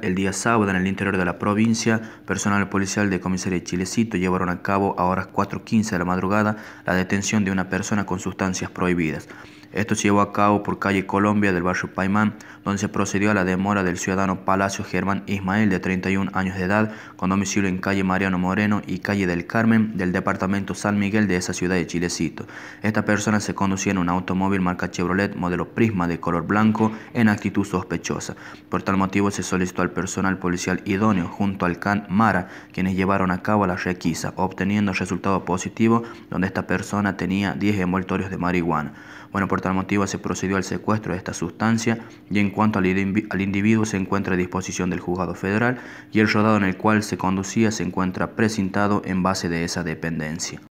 El día sábado, en el interior de la provincia, personal policial de comisaría Chilecito llevaron a cabo a horas 4.15 de la madrugada la detención de una persona con sustancias prohibidas. Esto se llevó a cabo por calle Colombia del barrio Paimán, donde se procedió a la demora del ciudadano Palacio Germán Ismael, de 31 años de edad, con domicilio en calle Mariano Moreno y calle del Carmen del departamento San Miguel de esa ciudad de Chilecito. Esta persona se conducía en un automóvil marca Chevrolet modelo Prisma de color blanco en actitud sospechosa. Por tal motivo se solicitó al personal policial idóneo junto al CAN Mara, quienes llevaron a cabo la requisa, obteniendo resultado positivo donde esta persona tenía 10 envoltorios de marihuana. Bueno, por por tal motivo se procedió al secuestro de esta sustancia y en cuanto al, individuo se encuentra a disposición del juzgado federal y el rodado en el cual se conducía se encuentra precintado en base de esa dependencia.